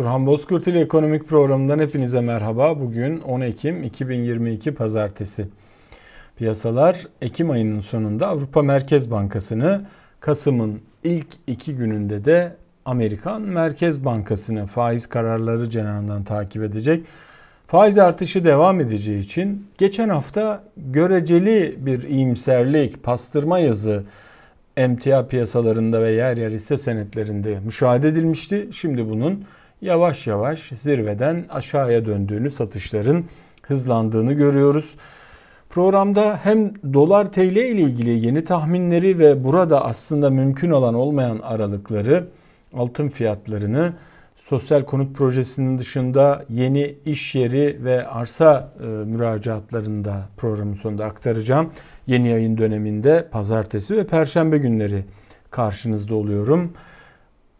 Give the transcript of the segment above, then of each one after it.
Turhan Bozkurt ile Ekonomik Programı'ndan hepinize merhaba. Bugün 10 Ekim 2022 Pazartesi. Piyasalar Ekim ayının sonunda Avrupa Merkez Bankası'nı, Kasım'ın ilk iki gününde de Amerikan Merkez Bankası'nı faiz kararları cenahından takip edecek. Faiz artışı devam edeceği için geçen hafta göreceli bir iyimserlik, pastırma yazı emtia piyasalarında ve yer yer hisse senetlerinde müşahede edilmişti. Şimdi bunun yavaş yavaş zirveden aşağıya döndüğünü, satışların hızlandığını görüyoruz. Programda hem dolar TL ile ilgili yeni tahminleri ve burada aslında mümkün olan olmayan aralıkları, altın fiyatlarını, sosyal konut projesinin dışında yeni iş yeri ve arsa e, müracaatlarını programın sonunda aktaracağım. Yeni yayın döneminde pazartesi ve perşembe günleri karşınızda oluyorum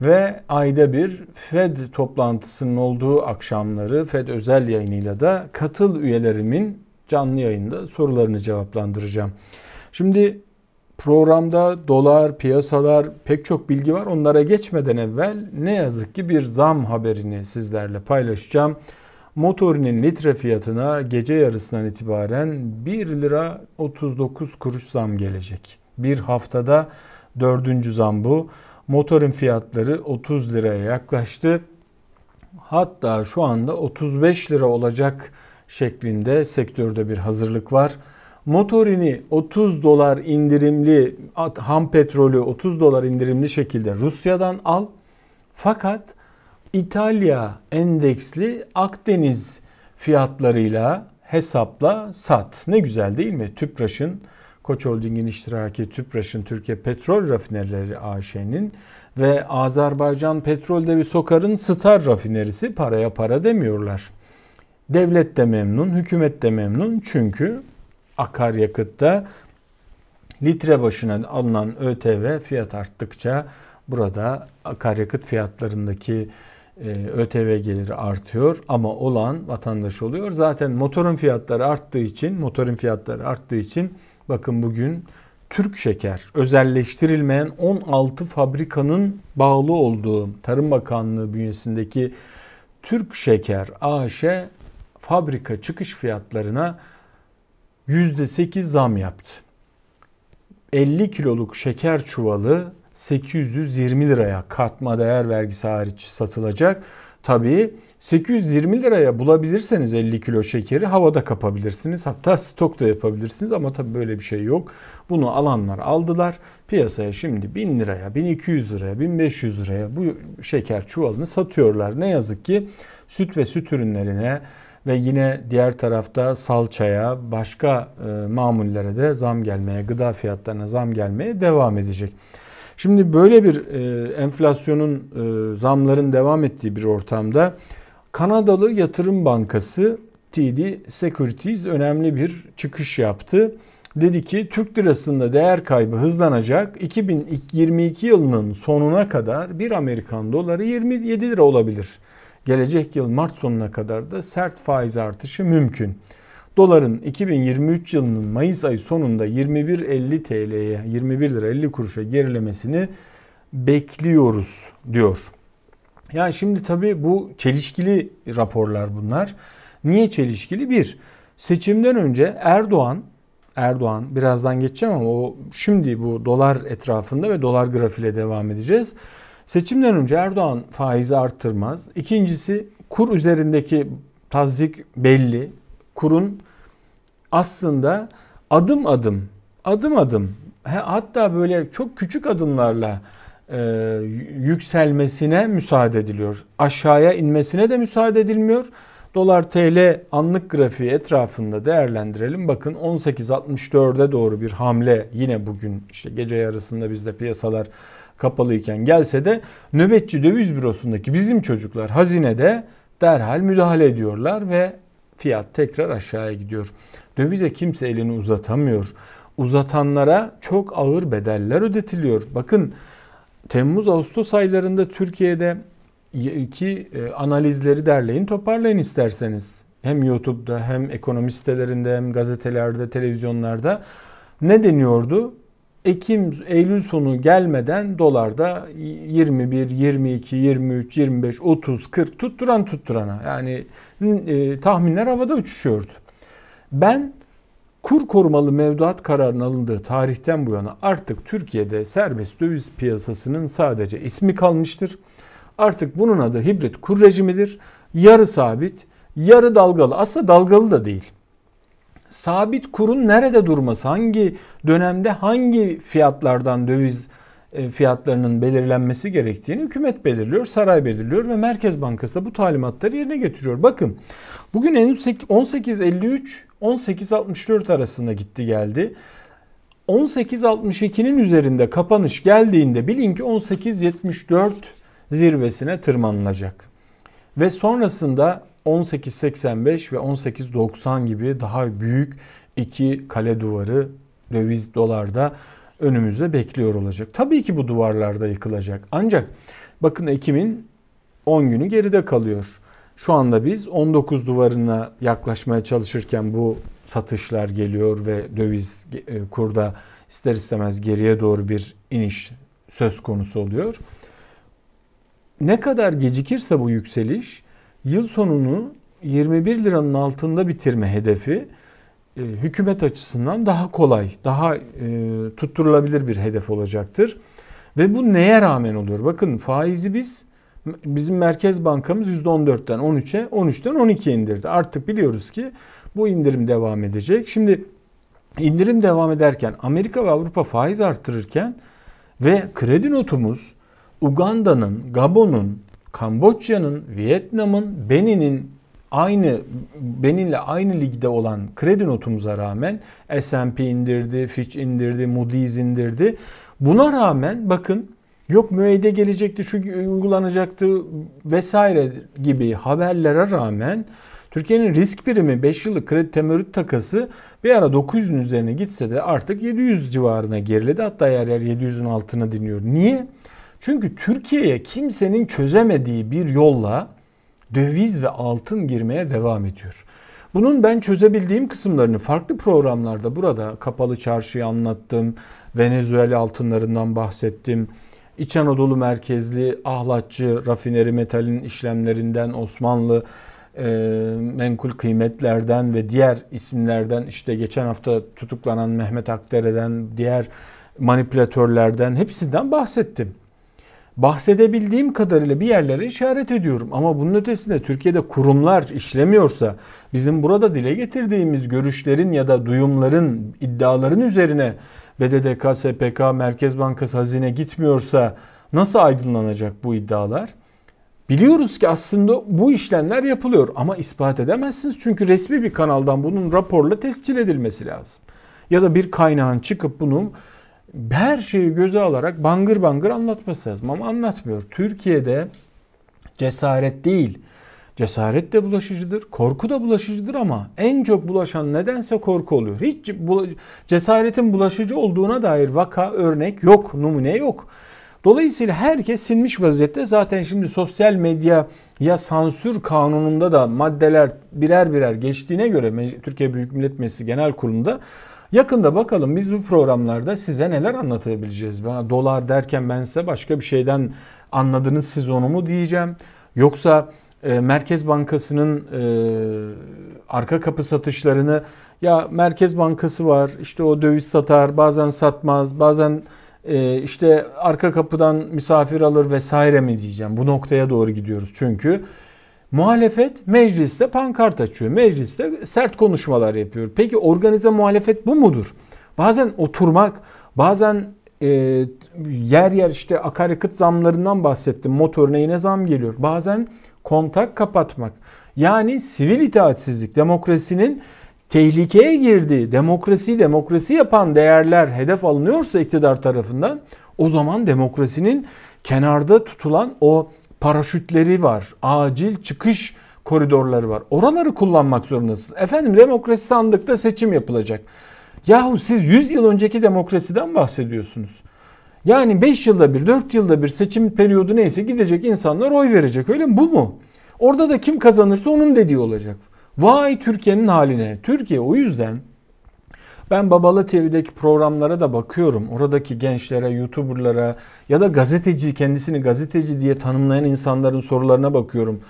ve ayda bir Fed toplantısının olduğu akşamları Fed özel yayınıyla da katıl üyelerimin canlı yayında sorularını cevaplandıracağım. Şimdi programda dolar, piyasalar pek çok bilgi var. Onlara geçmeden evvel ne yazık ki bir zam haberini sizlerle paylaşacağım. Motorinin litre fiyatına gece yarısından itibaren 1 lira 39 kuruş zam gelecek. Bir haftada dördüncü zam bu. Motorun fiyatları 30 liraya yaklaştı. Hatta şu anda 35 lira olacak şeklinde sektörde bir hazırlık var. Motorini 30 dolar indirimli ham petrolü 30 dolar indirimli şekilde Rusya'dan al. Fakat İtalya endeksli Akdeniz fiyatlarıyla hesapla sat. Ne güzel değil mi? Tüpraş'ın Koç Holding'in iştiraki TÜPRAŞ'ın Türkiye Petrol Rafinerileri AŞ'nin ve Azerbaycan Petrol Devi Sokar'ın Star rafinerisi paraya para demiyorlar. Devlet de memnun, hükümet de memnun çünkü akaryakıtta litre başına alınan ÖTV fiyat arttıkça burada akaryakıt fiyatlarındaki e, ÖTV geliri artıyor ama olan vatandaş oluyor. Zaten motorun fiyatları arttığı için, motorun fiyatları arttığı için bakın bugün Türk şeker özelleştirilmeyen 16 fabrikanın bağlı olduğu Tarım Bakanlığı bünyesindeki Türk Şeker AŞ e fabrika çıkış fiyatlarına %8 zam yaptı. 50 kiloluk şeker çuvalı 820 liraya katma değer vergisi hariç satılacak. Tabii 820 liraya bulabilirseniz 50 kilo şekeri havada kapabilirsiniz. Hatta stok da yapabilirsiniz ama tabii böyle bir şey yok. Bunu alanlar aldılar. Piyasaya şimdi 1000 liraya, 1200 liraya, 1500 liraya bu şeker çuvalını satıyorlar. Ne yazık ki süt ve süt ürünlerine ve yine diğer tarafta salçaya, başka e, mamullere de zam gelmeye, gıda fiyatlarına zam gelmeye devam edecek. Şimdi böyle bir e, enflasyonun e, zamların devam ettiği bir ortamda Kanadalı Yatırım Bankası TD Securities önemli bir çıkış yaptı. Dedi ki Türk lirasında değer kaybı hızlanacak. 2022 yılının sonuna kadar bir Amerikan doları 27 lira olabilir. Gelecek yıl Mart sonuna kadar da sert faiz artışı mümkün. Doların 2023 yılının Mayıs ayı sonunda 21.50 TL'ye 21 lira 50 kuruşa gerilemesini bekliyoruz diyor. Yani şimdi tabi bu çelişkili raporlar bunlar. Niye çelişkili? Bir, seçimden önce Erdoğan Erdoğan birazdan geçeceğim ama o şimdi bu dolar etrafında ve dolar grafiğiyle devam edeceğiz. Seçimden önce Erdoğan faizi arttırmaz. İkincisi kur üzerindeki tazik belli kurun aslında adım adım, adım adım hatta böyle çok küçük adımlarla e, yükselmesine müsaade ediliyor. Aşağıya inmesine de müsaade edilmiyor. Dolar TL anlık grafiği etrafında değerlendirelim. Bakın 18.64'e doğru bir hamle yine bugün işte gece yarısında bizde piyasalar kapalıyken gelse de nöbetçi döviz bürosundaki bizim çocuklar hazinede derhal müdahale ediyorlar ve fiyat tekrar aşağıya gidiyor. Dövize kimse elini uzatamıyor. Uzatanlara çok ağır bedeller ödetiliyor. Bakın Temmuz-Ağustos aylarında Türkiye'de ki e, analizleri derleyin toparlayın isterseniz. Hem YouTube'da hem ekonomi sitelerinde hem gazetelerde, televizyonlarda ne deniyordu? Ekim, Eylül sonu gelmeden dolarda 21, 22, 23, 25, 30, 40 tutturan tutturana yani e, tahminler havada uçuşuyordu. Ben kur korumalı mevduat kararının alındığı tarihten bu yana artık Türkiye'de serbest döviz piyasasının sadece ismi kalmıştır. Artık bunun adı hibrit kur rejimidir. Yarı sabit, yarı dalgalı. Aslında dalgalı da değil sabit kurun nerede durması, hangi dönemde hangi fiyatlardan döviz e, fiyatlarının belirlenmesi gerektiğini hükümet belirliyor, saray belirliyor ve Merkez Bankası da bu talimatları yerine getiriyor. Bakın bugün en 18.53-18.64 arasında gitti geldi. 18.62'nin üzerinde kapanış geldiğinde bilin ki 18.74 zirvesine tırmanılacak. Ve sonrasında 18.85 ve 18.90 gibi daha büyük iki kale duvarı döviz dolarda önümüzde bekliyor olacak. Tabii ki bu duvarlarda yıkılacak. Ancak bakın Ekim'in 10 günü geride kalıyor. Şu anda biz 19 duvarına yaklaşmaya çalışırken bu satışlar geliyor ve döviz e, kurda ister istemez geriye doğru bir iniş söz konusu oluyor. Ne kadar gecikirse bu yükseliş yıl sonunu 21 liranın altında bitirme hedefi e, hükümet açısından daha kolay, daha e, tutturulabilir bir hedef olacaktır. Ve bu neye rağmen oluyor? Bakın faizi biz bizim Merkez Bankamız %14'ten 13'e, 13'ten 12'ye indirdi. Artık biliyoruz ki bu indirim devam edecek. Şimdi indirim devam ederken Amerika ve Avrupa faiz artırırken ve kredi notumuz Uganda'nın, Gabon'un, Kamboçya'nın, Vietnam'ın, Benin'in aynı Benin'le aynı ligde olan kredi notumuza rağmen S&P indirdi, Fitch indirdi, Moody's indirdi. Buna rağmen bakın yok müeyyide gelecekti, şu uygulanacaktı vesaire gibi haberlere rağmen Türkiye'nin risk birimi 5 yıllık kredi temerrüt takası bir ara 900'ün üzerine gitse de artık 700 civarına geriledi. Hatta yer yer 700'ün altına diniyor. Niye? Çünkü Türkiye'ye kimsenin çözemediği bir yolla döviz ve altın girmeye devam ediyor. Bunun ben çözebildiğim kısımlarını farklı programlarda burada kapalı çarşıyı anlattım. Venezuela altınlarından bahsettim. İç Anadolu merkezli ahlatçı rafineri metalin işlemlerinden Osmanlı e, menkul kıymetlerden ve diğer isimlerden işte geçen hafta tutuklanan Mehmet Akdere'den diğer manipülatörlerden hepsinden bahsettim bahsedebildiğim kadarıyla bir yerlere işaret ediyorum. Ama bunun ötesinde Türkiye'de kurumlar işlemiyorsa bizim burada dile getirdiğimiz görüşlerin ya da duyumların, iddiaların üzerine BDDK, SPK, Merkez Bankası hazine gitmiyorsa nasıl aydınlanacak bu iddialar? Biliyoruz ki aslında bu işlemler yapılıyor ama ispat edemezsiniz. Çünkü resmi bir kanaldan bunun raporla tescil edilmesi lazım. Ya da bir kaynağın çıkıp bunun her şeyi göze alarak bangır bangır anlatması lazım ama anlatmıyor. Türkiye'de cesaret değil. Cesaret de bulaşıcıdır, korku da bulaşıcıdır ama en çok bulaşan nedense korku oluyor. Hiç cesaretin bulaşıcı olduğuna dair vaka, örnek yok, numune yok. Dolayısıyla herkes sinmiş vaziyette. Zaten şimdi sosyal medya ya sansür kanununda da maddeler birer birer geçtiğine göre Türkiye Büyük Millet Meclisi Genel Kurulu'nda Yakında bakalım biz bu programlarda size neler anlatabileceğiz. Ben dolar derken ben size başka bir şeyden anladınız siz onu mu diyeceğim. Yoksa e, Merkez Bankası'nın e, arka kapı satışlarını ya Merkez Bankası var işte o döviz satar bazen satmaz bazen e, işte arka kapıdan misafir alır vesaire mi diyeceğim. Bu noktaya doğru gidiyoruz çünkü Muhalefet mecliste pankart açıyor. Mecliste sert konuşmalar yapıyor. Peki organize muhalefet bu mudur? Bazen oturmak, bazen e, yer yer işte akaryakıt zamlarından bahsettim. Motor neyine zam geliyor. Bazen kontak kapatmak. Yani sivil itaatsizlik demokrasinin tehlikeye girdiği, demokrasi demokrasi yapan değerler hedef alınıyorsa iktidar tarafından o zaman demokrasinin kenarda tutulan o paraşütleri var, acil çıkış koridorları var. Oraları kullanmak zorundasınız. Efendim demokrasi sandıkta seçim yapılacak. Yahu siz 100 yıl önceki demokrasiden bahsediyorsunuz. Yani 5 yılda bir, 4 yılda bir seçim periyodu neyse gidecek insanlar oy verecek. Öyle mi? Bu mu? Orada da kim kazanırsa onun dediği olacak. Vay Türkiye'nin haline. Türkiye o yüzden ben Babalı TV'deki programlara da bakıyorum. Oradaki gençlere, YouTuber'lara ya da gazeteci, kendisini gazeteci diye tanımlayan insanların sorularına bakıyorum.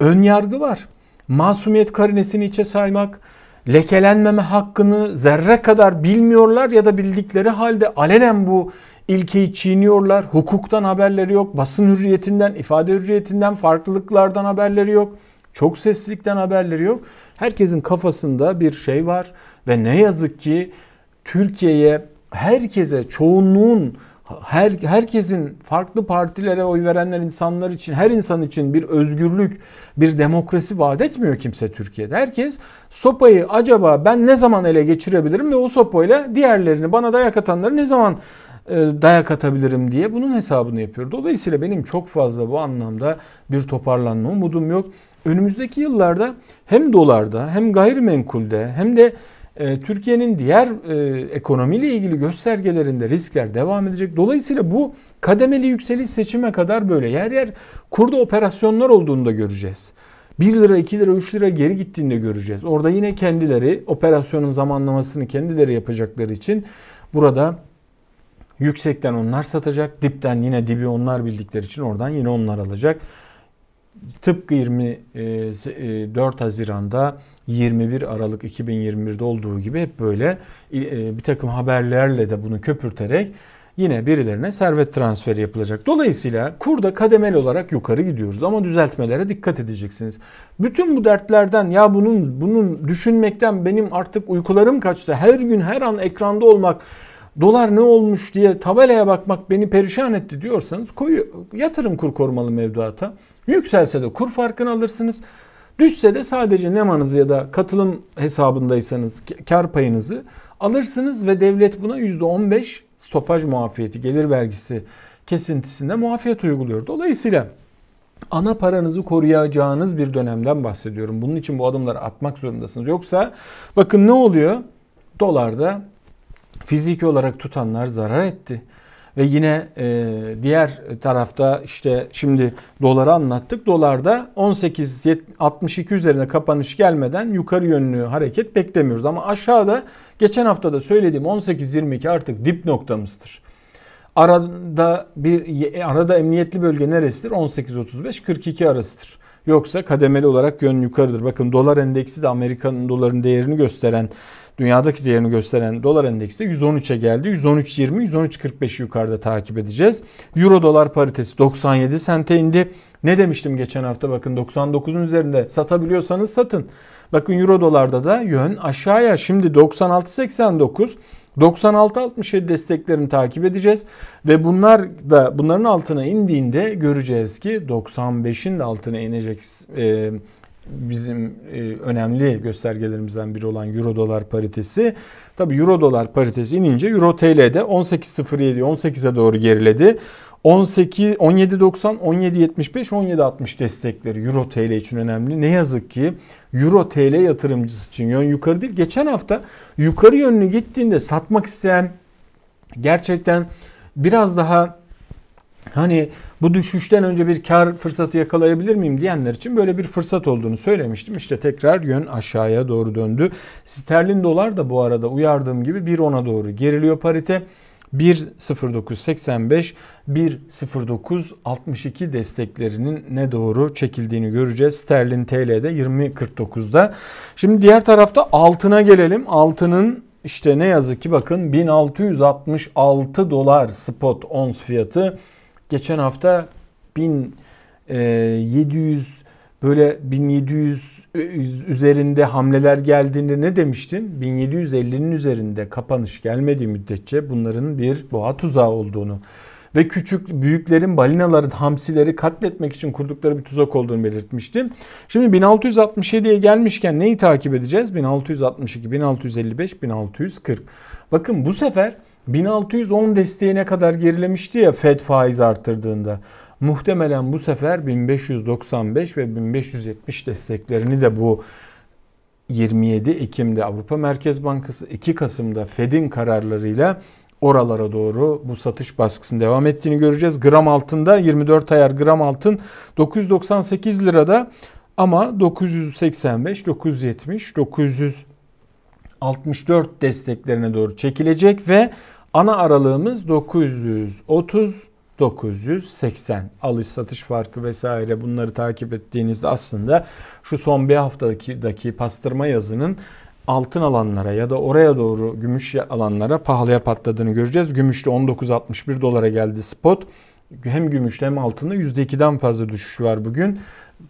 Ön yargı var. Masumiyet karinesini içe saymak, lekelenmeme hakkını zerre kadar bilmiyorlar ya da bildikleri halde alenen bu ilkeyi çiğniyorlar. Hukuktan haberleri yok, basın hürriyetinden, ifade hürriyetinden, farklılıklardan haberleri yok. Çok seslilikten haberleri yok. Herkesin kafasında bir şey var. Ve ne yazık ki Türkiye'ye herkese çoğunluğun her, herkesin farklı partilere oy verenler insanlar için her insan için bir özgürlük, bir demokrasi vaat etmiyor kimse Türkiye'de. Herkes sopayı acaba ben ne zaman ele geçirebilirim ve o sopayla diğerlerini bana dayak atanları ne zaman e, dayak atabilirim diye bunun hesabını yapıyor. Dolayısıyla benim çok fazla bu anlamda bir toparlanma umudum yok. Önümüzdeki yıllarda hem dolarda hem gayrimenkulde hem de e, Türkiye'nin diğer e, ekonomiyle ilgili göstergelerinde riskler devam edecek. Dolayısıyla bu kademeli yükseliş seçime kadar böyle yer yer kurda operasyonlar olduğunu da göreceğiz. 1 lira, 2 lira, 3 lira geri gittiğini de göreceğiz. Orada yine kendileri operasyonun zamanlamasını kendileri yapacakları için burada yüksekten onlar satacak, dipten yine dibi onlar bildikleri için oradan yine onlar alacak tıpkı 24 e, e, Haziran'da 21 Aralık 2021'de olduğu gibi hep böyle e, bir takım haberlerle de bunu köpürterek yine birilerine servet transferi yapılacak. Dolayısıyla kurda kademeli olarak yukarı gidiyoruz ama düzeltmelere dikkat edeceksiniz. Bütün bu dertlerden ya bunun bunun düşünmekten benim artık uykularım kaçtı. Her gün her an ekranda olmak dolar ne olmuş diye tabelaya bakmak beni perişan etti diyorsanız koyu yatırım kur korumalı mevduata. Yükselse de kur farkını alırsınız. Düşse de sadece nemanızı ya da katılım hesabındaysanız kar payınızı alırsınız ve devlet buna %15 stopaj muafiyeti, gelir vergisi kesintisinde muafiyet uyguluyor. Dolayısıyla ana paranızı koruyacağınız bir dönemden bahsediyorum. Bunun için bu adımları atmak zorundasınız. Yoksa bakın ne oluyor? Dolarda fiziki olarak tutanlar zarar etti. Ve yine e, diğer tarafta işte şimdi doları anlattık. Dolarda 18.62 üzerine kapanış gelmeden yukarı yönlü hareket beklemiyoruz. Ama aşağıda geçen hafta da söylediğim 18.22 artık dip noktamızdır. Arada bir arada emniyetli bölge neresidir? 18.35-42 arasıdır. Yoksa kademeli olarak yön yukarıdır. Bakın dolar endeksi de Amerikan doların değerini gösteren dünyadaki değerini gösteren dolar endeksi de 113'e geldi. 113.20, 113.45'i yukarıda takip edeceğiz. Euro dolar paritesi 97 sente indi. Ne demiştim geçen hafta bakın 99'un üzerinde satabiliyorsanız satın. Bakın euro dolarda da yön aşağıya. Şimdi 96.89 96-67 desteklerini takip edeceğiz ve bunlar da bunların altına indiğinde göreceğiz ki 95'in de altına inecek e, bizim e, önemli göstergelerimizden biri olan euro dolar paritesi. Tabi euro dolar paritesi inince euro TL de 18.07 18'e doğru geriledi. 18 17.90 17.75 17.60 destekleri euro TL için önemli. Ne yazık ki euro TL yatırımcısı için yön yukarı değil. Geçen hafta yukarı yönlü gittiğinde satmak isteyen gerçekten biraz daha hani bu düşüşten önce bir kar fırsatı yakalayabilir miyim diyenler için böyle bir fırsat olduğunu söylemiştim. İşte tekrar yön aşağıya doğru döndü. Sterlin dolar da bu arada uyardığım gibi 1.10'a doğru geriliyor parite. 1.0985 1.0962 desteklerinin ne doğru çekildiğini göreceğiz. Sterlin TL'de 20.49'da. Şimdi diğer tarafta altına gelelim. Altının işte ne yazık ki bakın 1666 dolar spot ons fiyatı Geçen hafta 1700 e, böyle 1700 e, üzerinde hamleler geldiğinde ne demiştin? 1750'nin üzerinde kapanış gelmediği müddetçe bunların bir boğa tuzağı olduğunu ve küçük büyüklerin balinaların hamsileri katletmek için kurdukları bir tuzak olduğunu belirtmiştim. Şimdi 1667'ye gelmişken neyi takip edeceğiz? 1662, 1655, 1640. Bakın bu sefer 1610 desteğine kadar gerilemişti ya Fed faiz arttırdığında. Muhtemelen bu sefer 1595 ve 1570 desteklerini de bu 27 Ekim'de Avrupa Merkez Bankası 2 Kasım'da Fed'in kararlarıyla oralara doğru bu satış baskısının devam ettiğini göreceğiz. Gram altında 24 ayar gram altın 998 lirada ama 985, 970, 900 64 desteklerine doğru çekilecek ve ana aralığımız 930 980 alış satış farkı vesaire bunları takip ettiğinizde aslında şu son bir haftadaki pastırma yazının altın alanlara ya da oraya doğru gümüş alanlara pahalıya patladığını göreceğiz. Gümüşte 19.61 dolara geldi spot. Hem gümüşte hem altında %2'den fazla düşüş var bugün.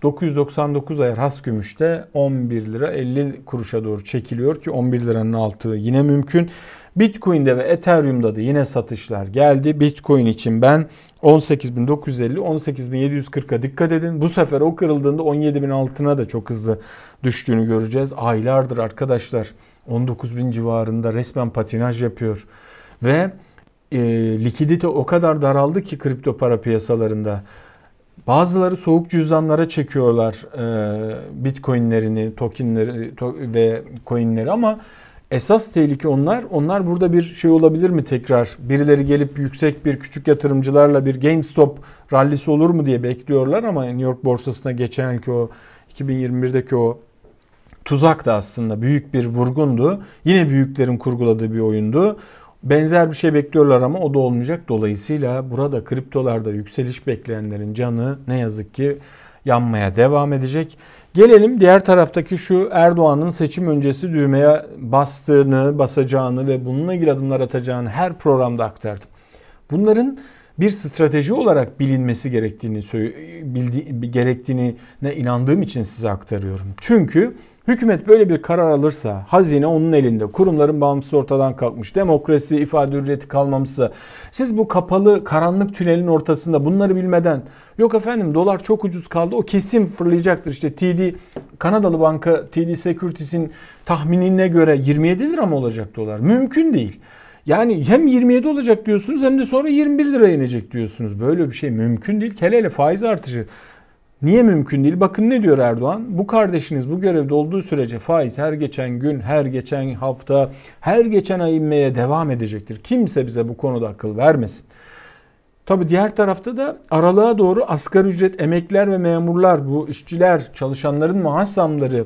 999 ayar has gümüşte 11 lira 50 kuruşa doğru çekiliyor ki 11 liranın altı yine mümkün. Bitcoin'de ve Ethereum'da da yine satışlar geldi. Bitcoin için ben 18.950, 18.740'a dikkat edin. Bu sefer o kırıldığında 17.000 altına da çok hızlı düştüğünü göreceğiz. Aylardır arkadaşlar 19.000 civarında resmen patinaj yapıyor. Ve e, likidite o kadar daraldı ki kripto para piyasalarında. Bazıları soğuk cüzdanlara çekiyorlar e, bitcoinlerini, tokenleri to ve coinleri ama esas tehlike onlar. Onlar burada bir şey olabilir mi tekrar? Birileri gelip yüksek bir küçük yatırımcılarla bir GameStop rallisi olur mu diye bekliyorlar ama New York borsasına geçen ki o 2021'deki o tuzak da aslında büyük bir vurgundu. Yine büyüklerin kurguladığı bir oyundu. Benzer bir şey bekliyorlar ama o da olmayacak. Dolayısıyla burada kriptolarda yükseliş bekleyenlerin canı ne yazık ki yanmaya devam edecek. Gelelim diğer taraftaki şu Erdoğan'ın seçim öncesi düğmeye bastığını, basacağını ve bununla ilgili adımlar atacağını her programda aktardım. Bunların bir strateji olarak bilinmesi gerektiğini bildi, gerektiğine inandığım için size aktarıyorum. Çünkü Hükümet böyle bir karar alırsa hazine onun elinde. Kurumların bağımsız ortadan kalkmış. Demokrasi, ifade hürriyeti kalmamışsa. Siz bu kapalı karanlık tünelin ortasında bunları bilmeden yok efendim dolar çok ucuz kaldı o kesim fırlayacaktır. İşte TD Kanadalı banka TD Securities'in tahminine göre 27 lira mı olacak dolar? Mümkün değil. Yani hem 27 olacak diyorsunuz hem de sonra 21 lira inecek diyorsunuz. Böyle bir şey mümkün değil. Hele hele faiz artışı. Niye mümkün değil? Bakın ne diyor Erdoğan? Bu kardeşiniz bu görevde olduğu sürece faiz her geçen gün, her geçen hafta, her geçen ay inmeye devam edecektir. Kimse bize bu konuda akıl vermesin. Tabi diğer tarafta da aralığa doğru asgari ücret, emekler ve memurlar, bu işçiler, çalışanların maaş zamları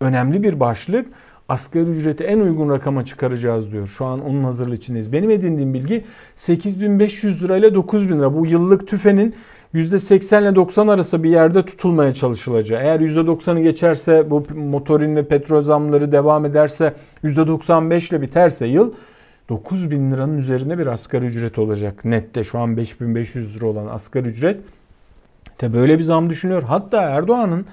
önemli bir başlık. Asgari ücreti en uygun rakama çıkaracağız diyor. Şu an onun hazırlığı içindeyiz. Benim edindiğim bilgi 8500 lira ile 9000 lira. Bu yıllık tüfenin %80 ile 90 arası bir yerde tutulmaya çalışılacağı. Eğer %90'ı geçerse bu motorin ve petrol zamları devam ederse %95 ile biterse yıl 9 bin liranın üzerinde bir asgari ücret olacak. Nette şu an 5500 lira olan asgari ücret de böyle bir zam düşünüyor. Hatta Erdoğan'ın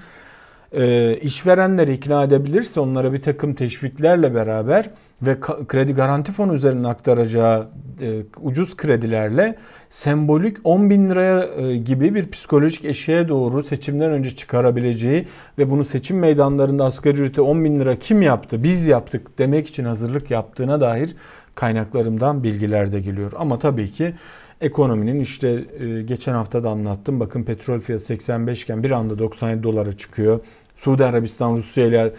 e, işverenleri ikna edebilirse onlara bir takım teşviklerle beraber ve kredi garanti fonu üzerinden aktaracağı e, ucuz kredilerle sembolik 10 bin liraya e, gibi bir psikolojik eşiğe doğru seçimden önce çıkarabileceği ve bunu seçim meydanlarında asgari ücreti 10 bin lira kim yaptı biz yaptık demek için hazırlık yaptığına dair kaynaklarımdan bilgiler de geliyor. Ama tabii ki ekonominin işte e, geçen hafta da anlattım. Bakın petrol fiyatı 85 iken bir anda 97 dolara çıkıyor. Suudi Arabistan Rusya ile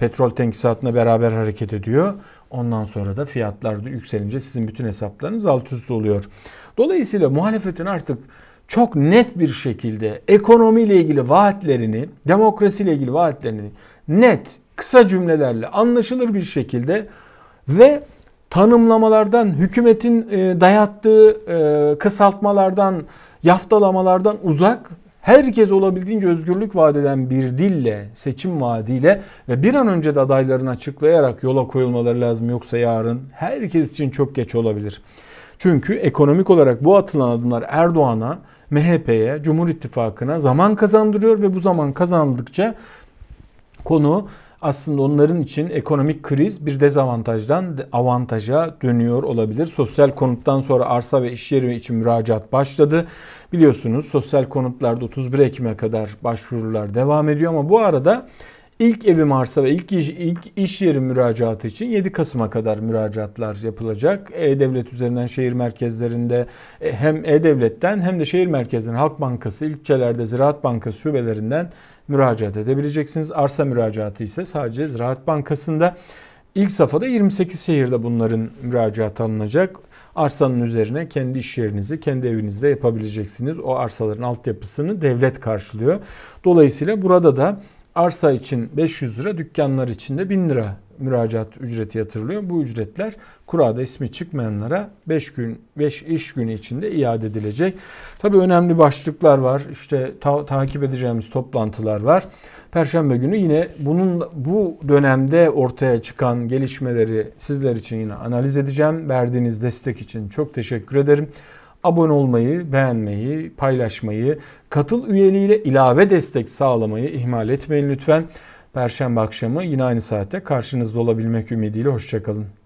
petrol tenkisatına beraber hareket ediyor. Ondan sonra da fiyatlar da yükselince sizin bütün hesaplarınız alt üst oluyor. Dolayısıyla muhalefetin artık çok net bir şekilde ekonomiyle ilgili vaatlerini, demokrasiyle ilgili vaatlerini net, kısa cümlelerle anlaşılır bir şekilde ve tanımlamalardan, hükümetin e, dayattığı e, kısaltmalardan, yaftalamalardan uzak herkes olabildiğince özgürlük vaat eden bir dille, seçim vaadiyle ve bir an önce de adaylarını açıklayarak yola koyulmaları lazım. Yoksa yarın herkes için çok geç olabilir. Çünkü ekonomik olarak bu atılan adımlar Erdoğan'a, MHP'ye, Cumhur İttifakı'na zaman kazandırıyor ve bu zaman kazandıkça konu aslında onların için ekonomik kriz bir dezavantajdan avantaja dönüyor olabilir. Sosyal konuttan sonra arsa ve iş yeri için müracaat başladı. Biliyorsunuz sosyal konutlarda 31 Ekim'e kadar başvurular devam ediyor ama bu arada İlk evi marsa ve ilk iş, ilk iş yeri müracaatı için 7 Kasım'a kadar müracaatlar yapılacak. E-Devlet üzerinden şehir merkezlerinde e, hem E-Devlet'ten hem de şehir merkezlerinden Halk Bankası, ilçelerde Ziraat Bankası şubelerinden müracaat edebileceksiniz. Arsa müracaatı ise sadece Ziraat Bankası'nda. İlk safhada 28 şehirde bunların müracaat alınacak. Arsanın üzerine kendi iş yerinizi, kendi evinizde yapabileceksiniz. O arsaların altyapısını devlet karşılıyor. Dolayısıyla burada da Arsa için 500 lira, dükkanlar için de 1000 lira müracaat ücreti yatırılıyor. Bu ücretler kurada ismi çıkmayanlara 5 gün 5 iş günü içinde iade edilecek. Tabi önemli başlıklar var. İşte ta- takip edeceğimiz toplantılar var. Perşembe günü yine bunun bu dönemde ortaya çıkan gelişmeleri sizler için yine analiz edeceğim. Verdiğiniz destek için çok teşekkür ederim abone olmayı, beğenmeyi, paylaşmayı, katıl üyeliğiyle ilave destek sağlamayı ihmal etmeyin lütfen. Perşembe akşamı yine aynı saatte karşınızda olabilmek ümidiyle hoşçakalın.